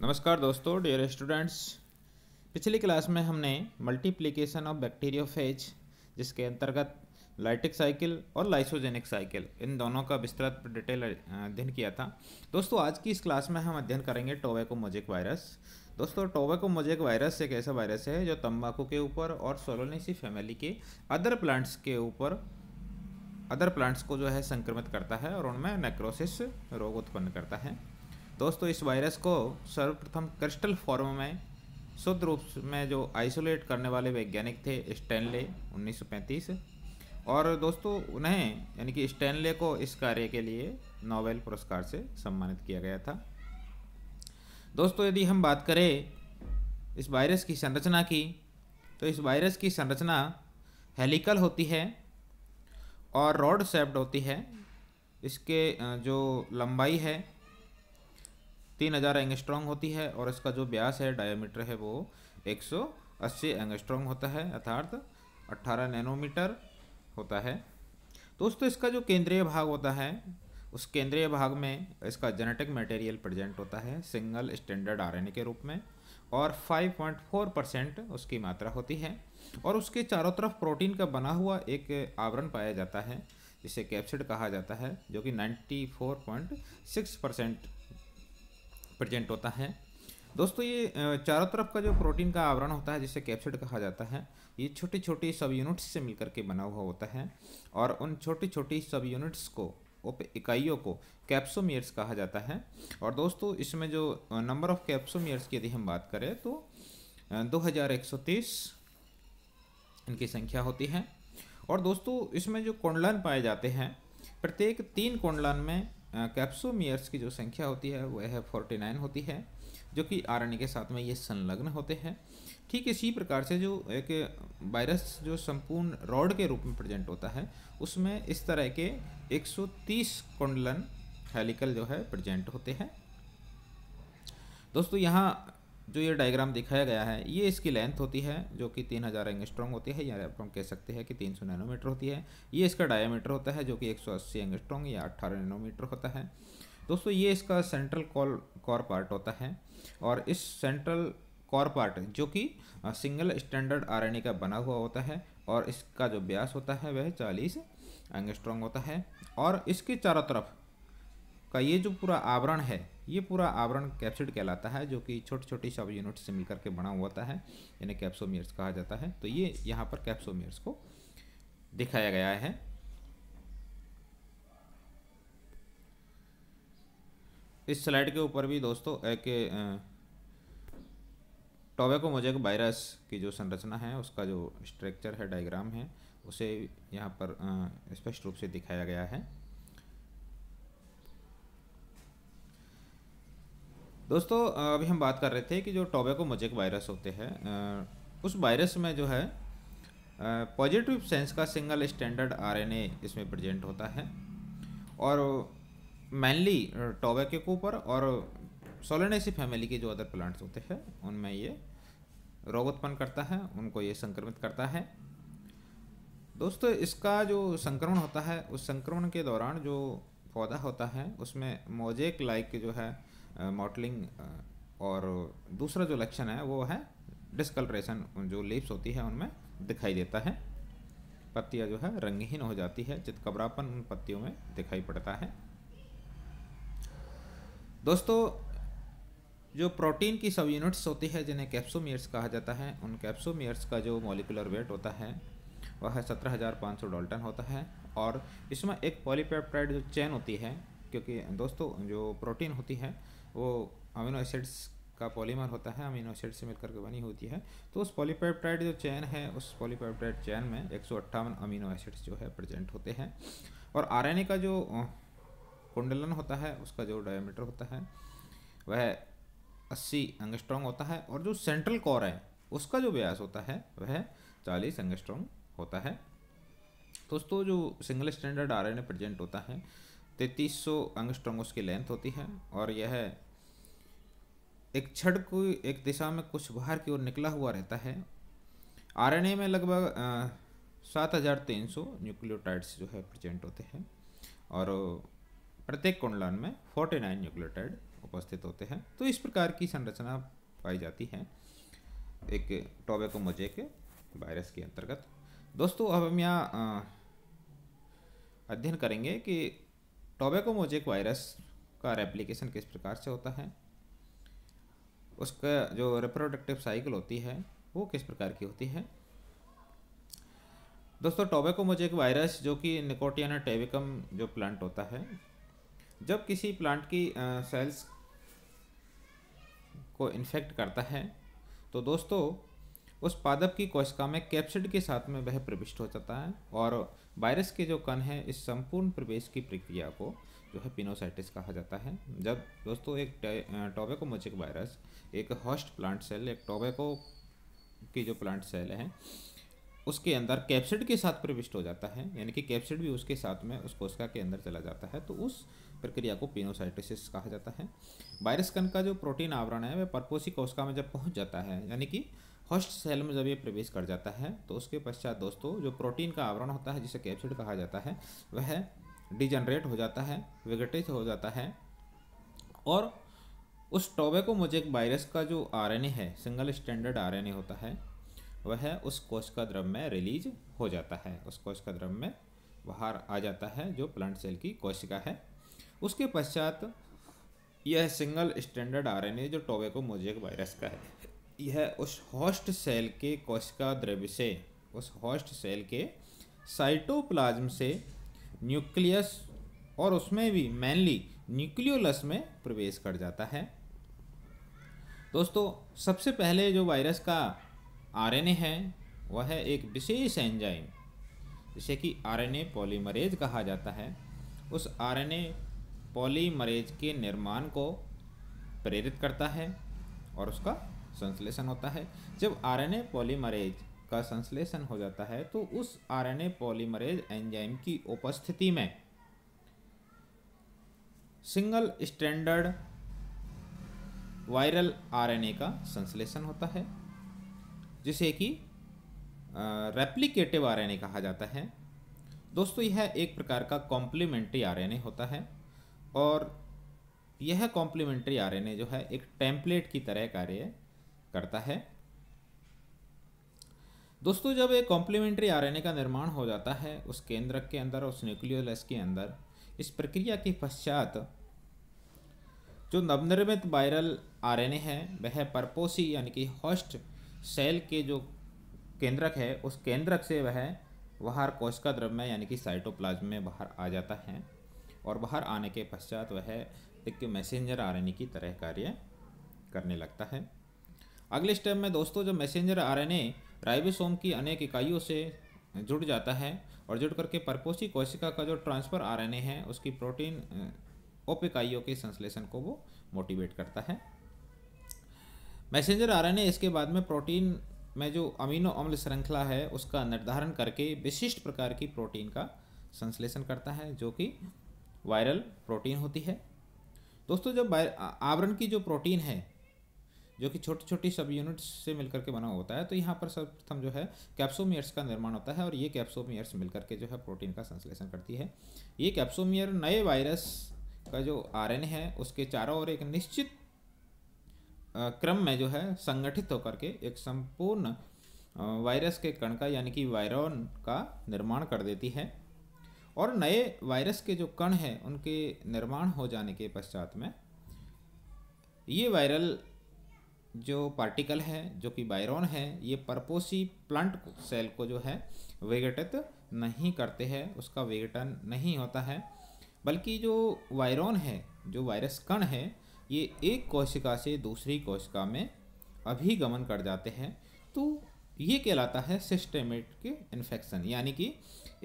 नमस्कार दोस्तों dear students पिछली क्लास में हमने मल्टीप्लिकेशन ऑफ बैक्टीरियोफेज जिसके अंतर्गत लाइटिक साइकिल और लाइसोजेनिक साइकिल इन दोनों का विस्तृत डिटेल अध्ययन किया था दोस्तों आज की इस क्लास में हम अध्ययन करेंगे टोबैको मोजेक वायरस दोस्तों टोबैको मोजेक वायरस एक ऐसा वायरस है जो तम्बाकू के ऊपर और सोलोनेसी फैमिली के अदर प्लांट्स के ऊपर अदर प्लांट्स को जो है संक्रमित करता है और उनमें नेक्रोसिस रोग उत्पन्न करता है दोस्तों इस वायरस को सर्वप्रथम क्रिस्टल फॉर्म में शुद्ध रूप में जो आइसोलेट करने वाले वैज्ञानिक थे स्टैनले 1935 और दोस्तों उन्हें यानी कि स्टैनले को इस कार्य के लिए नोबेल पुरस्कार से सम्मानित किया गया था दोस्तों यदि हम बात करें इस वायरस की संरचना की तो इस वायरस की संरचना हेलिकल होती है और रॉड सेप्ड होती है इसके जो लंबाई है तीन हज़ार एंगस्ट्रॉन्ग होती है और इसका जो ब्यास है डायोमीटर है वो एक सौ अस्सी एंगस्ट्रॉन्ग होता है अर्थात अट्ठारह नैनोमीटर होता है दोस्तों तो इसका जो केंद्रीय भाग होता है उस केंद्रीय भाग में इसका जेनेटिक मटेरियल प्रेजेंट होता है सिंगल स्टैंडर्ड आर के रूप में और 5.4 परसेंट उसकी मात्रा होती है और उसके चारों तरफ प्रोटीन का बना हुआ एक आवरण पाया जाता है जिसे कैप्सिड कहा जाता है जो कि 94.6 परसेंट प्रजेंट होता है दोस्तों ये चारों तरफ का जो प्रोटीन का आवरण होता है जिसे कैप्सिड कहा जाता है ये छोटी छोटी सब यूनिट्स से मिलकर के बना हुआ होता है और उन छोटी छोटी सब यूनिट्स को उप इकाइयों को कैप्सोमियर्स कहा जाता है और दोस्तों इसमें जो नंबर ऑफ कैप्सोमियर्स की यदि हम बात करें तो 2130 इनकी संख्या होती है और दोस्तों इसमें जो कुंडलन पाए जाते हैं प्रत्येक तीन कुंडलन में कैप्सोमियर्स की जो संख्या होती है वह है फोर्टी नाइन होती है जो कि आर के साथ में ये संलग्न होते हैं ठीक इसी प्रकार से जो एक वायरस जो संपूर्ण रॉड के रूप में प्रेजेंट होता है उसमें इस तरह के 130 कुंडलन हेलिकल जो है प्रेजेंट होते हैं दोस्तों यहाँ जो ये डायग्राम दिखाया गया है ये इसकी लेंथ होती है जो कि तीन हज़ार एंगस्ट्रॉन्ग होती है या आप हम कह सकते हैं कि तीन सौ नैनोमीटर होती है ये इसका डायमीटर होता है जो कि एक सौ अस्सी एंगस्ट्रॉन्ग या अट्ठारह नैनोमीटर होता है दोस्तों ये इसका सेंट्रल कॉल कॉर पार्ट होता है और इस सेंट्रल कॉर पार्ट जो कि सिंगल स्टैंडर्ड ए का बना हुआ होता है और इसका जो ब्यास होता है वह चालीस एंगस्ट्रॉन्ग होता है और इसके चारों तरफ का ये जो पूरा आवरण है ये पूरा आवरण कैप्सिड कहलाता है जो कि छोटी छोटे सब यूनिट से मिलकर के बना हुआ है इन्हें कैप्सोमियर्स कहा जाता है तो ये यहाँ पर कैप्सोमियर्स को दिखाया गया है इस स्लाइड के ऊपर भी दोस्तों एक टोबैको मोजेक वायरस की जो संरचना है उसका जो स्ट्रक्चर है डायग्राम है उसे यहाँ पर स्पष्ट रूप से दिखाया गया है दोस्तों अभी हम बात कर रहे थे कि जो टोबैको मोजेक वायरस होते हैं उस वायरस में जो है पॉजिटिव सेंस का सिंगल स्टैंडर्ड आरएनए इसमें प्रेजेंट होता है और मैनली टोबैको के ऊपर और सोलनेसी फैमिली के जो अदर प्लांट्स होते हैं उनमें ये रोग उत्पन्न करता है उनको ये संक्रमित करता है दोस्तों इसका जो संक्रमण होता है उस संक्रमण के दौरान जो पौधा होता है उसमें मोजेक लाइक जो है मॉडलिंग और दूसरा जो लक्षण है वो है डिस्कलरेशन जो लिप्स होती है उनमें दिखाई देता है पत्तियां जो है रंगहीन हो जाती है चितकबरापन उन पत्तियों में दिखाई पड़ता है दोस्तों जो प्रोटीन की सब यूनिट्स होती है जिन्हें कैप्सोमियर्स कहा जाता है उन कैप्सोमियर्स का जो मॉलिकुलर वेट होता है वह सत्रह हज़ार पाँच सौ डॉल्टन होता है और इसमें एक पॉलीपेप्टाइड जो चेन होती है क्योंकि दोस्तों जो प्रोटीन होती है वो अमीनो एसिड्स का पॉलीमर होता है अमीनो एसिड से मिलकर के बनी होती है तो उस पॉलीपेप्टाइड जो चैन है उस पॉलीपेप्टाइड चैन में एक अमीनो एसिड्स जो है प्रजेंट होते हैं और आर का जो कुंडलन होता है उसका जो डायमीटर होता है वह अस्सी अंगस्ट्रॉन्ग होता है और जो सेंट्रल कोर है उसका जो व्यास होता है वह चालीस अंगस्ट्रॉन्ग होता है दोस्तों जो सिंगल स्टैंडर्ड आर प्रेजेंट होता है तैतीस सौ अंगस्ट्रोंग उसकी लेंथ होती है और यह एक छड़ को एक दिशा में कुछ बाहर की ओर निकला हुआ रहता है आरएनए में लगभग सात हज़ार तीन सौ न्यूक्लियोटाइड्स जो है प्रेजेंट होते हैं और प्रत्येक कुंडलान में फोर्टी नाइन न्यूक्लियोटाइड उपस्थित होते हैं तो इस प्रकार की संरचना पाई जाती है एक टोबेको मजे के वायरस के अंतर्गत दोस्तों अब हम यहाँ अध्ययन करेंगे कि टोबैको मोजेक वायरस का रेप्लिकेशन किस प्रकार से होता है उसका जो रिप्रोडक्टिव साइकिल होती है वो किस प्रकार की होती है दोस्तों टोबैको मोजेक वायरस जो कि निकोटियाना टेविकम जो प्लांट होता है जब किसी प्लांट की सेल्स को इन्फेक्ट करता है तो दोस्तों उस पादप की कोशिका में कैप्सिड के साथ में वह प्रविष्ट हो जाता है और वायरस के जो कण हैं इस संपूर्ण प्रवेश की प्रक्रिया को जो है पिनोसाइटिस कहा जाता है जब दोस्तों एक टोबैको मोचिक वायरस एक हॉस्ट प्लांट सेल एक टोबैको की जो प्लांट सेल है उसके अंदर कैप्सिड के साथ प्रविष्ट हो जाता है यानी कि कैप्सिड भी उसके साथ में उस कोशिका के अंदर चला जाता है तो उस प्रक्रिया को पिनोसाइटिस कहा जाता है वायरस कण का जो प्रोटीन आवरण है वह परपोसी कोशिका में जब पहुंच जाता है यानी कि फर्स्ट सेल में जब ये प्रवेश कर जाता है तो उसके पश्चात दोस्तों जो प्रोटीन का आवरण होता है जिसे कैप्सिड कहा जाता है वह डिजनरेट हो जाता है विघटित हो जाता है और उस टोबेको मोजेक वायरस का जो आर है सिंगल स्टैंडर्ड आर होता है वह उस कोश का द्रव में रिलीज हो जाता है उस कोश का द्रव में बाहर आ जाता है जो प्लांट सेल की कोशिका है उसके पश्चात यह सिंगल स्टैंडर्ड आर जो टोबेको मोजेक वायरस का है यह उस होस्ट सेल के कोशिका द्रव्य से उस होस्ट सेल के साइटोप्लाज्म से न्यूक्लियस और उसमें भी मेनली न्यूक्लियोलस में प्रवेश कर जाता है दोस्तों सबसे पहले जो वायरस का आरएनए है वह है एक विशेष एंजाइम जिसे कि आरएनए पॉलीमरेज कहा जाता है उस आरएनए पॉलीमरेज के निर्माण को प्रेरित करता है और उसका संश्लेषण होता है जब आरएनए पॉलीमरेज का संश्लेषण हो जाता है तो उस आरएनए पॉलीमरेज एंजाइम की उपस्थिति में सिंगल स्टैंडर्ड वायरल आरएनए का संश्लेषण होता है जिसे कि रेप्लिकेटिव आरएनए कहा जाता है दोस्तों यह एक प्रकार का कॉम्प्लीमेंट्री आरएनए होता है और यह कॉम्प्लीमेंट्री आरएनए जो है एक टेम्पलेट की तरह कार्य करता है दोस्तों जब एक कॉम्प्लीमेंट्री आरएनए का निर्माण हो जाता है उस केंद्रक के अंदर उस न्यूक्लियोलस के अंदर इस प्रक्रिया के पश्चात जो नवनिर्मित वायरल आरएनए है वह परपोसी यानी कि हॉस्ट सेल के जो केंद्रक है उस केंद्रक से वह बाहर कोशिका द्रव्य यानी कि साइटोप्लाज्म में बाहर आ जाता है और बाहर आने के पश्चात वह एक मैसेंजर आरएनए की तरह कार्य करने लगता है अगले स्टेप में दोस्तों जब मैसेंजर आरएनए राइबोसोम की अनेक इकाइयों से जुड़ जाता है और जुड़ करके परपोषी कोशिका का जो ट्रांसफर आरएनए है उसकी प्रोटीन उप इकाइयों के संश्लेषण को वो मोटिवेट करता है मैसेंजर आरएनए इसके बाद में प्रोटीन में जो अमीनो अम्ल श्रृंखला है उसका निर्धारण करके विशिष्ट प्रकार की प्रोटीन का संश्लेषण करता है जो कि वायरल प्रोटीन होती है दोस्तों जब आवरण की जो प्रोटीन है जो कि छोटी छोटी सब यूनिट्स से मिलकर के बना होता है तो यहाँ पर सर्वप्रथम जो है कैप्सोमियर्स का निर्माण होता है और ये कैप्सोमियर्स मिलकर के जो है प्रोटीन का संश्लेषण करती है ये कैप्सोमियर नए वायरस का जो आर है उसके चारों ओर एक निश्चित क्रम में जो है संगठित होकर के एक संपूर्ण वायरस के कण का यानी कि वायरोन का निर्माण कर देती है और नए वायरस के जो कण हैं उनके निर्माण हो जाने के पश्चात में ये वायरल जो पार्टिकल है जो कि बायरोन है ये पर्पोसी प्लांट को, सेल को जो है विघटित नहीं करते हैं उसका विघटन नहीं होता है बल्कि जो वायरॉन है जो वायरस कण है ये एक कोशिका से दूसरी कोशिका में अभिगमन कर जाते हैं तो ये कहलाता है सिस्टेमेटिक इन्फेक्शन यानी कि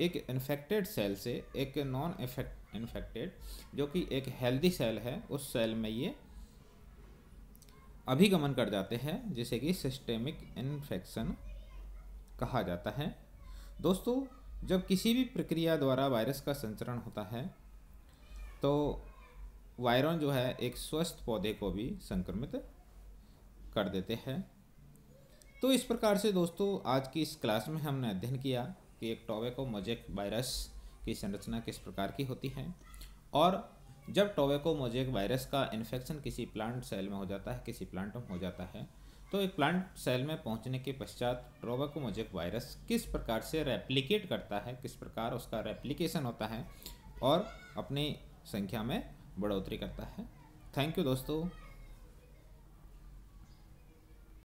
एक इन्फेक्टेड सेल से एक नॉन इन्फेक्टेड जो कि एक हेल्दी सेल है उस सेल में ये अभिगमन कर जाते हैं जिसे कि सिस्टेमिक इन्फेक्शन कहा जाता है दोस्तों जब किसी भी प्रक्रिया द्वारा वायरस का संचरण होता है तो वायरन जो है एक स्वस्थ पौधे को भी संक्रमित कर देते हैं तो इस प्रकार से दोस्तों आज की इस क्लास में हमने अध्ययन किया कि एक टॉवे को मोजेक वायरस की संरचना किस प्रकार की होती है और जब टोबैको मोजेक वायरस का इन्फेक्शन किसी प्लांट सेल में हो जाता है किसी प्लांट में हो जाता है तो एक प्लांट सेल में पहुंचने के पश्चात टोबैको मोजेक वायरस किस प्रकार से रेप्लिकेट करता है किस प्रकार उसका रेप्लिकेशन होता है और अपनी संख्या में बढ़ोतरी करता है थैंक यू दोस्तों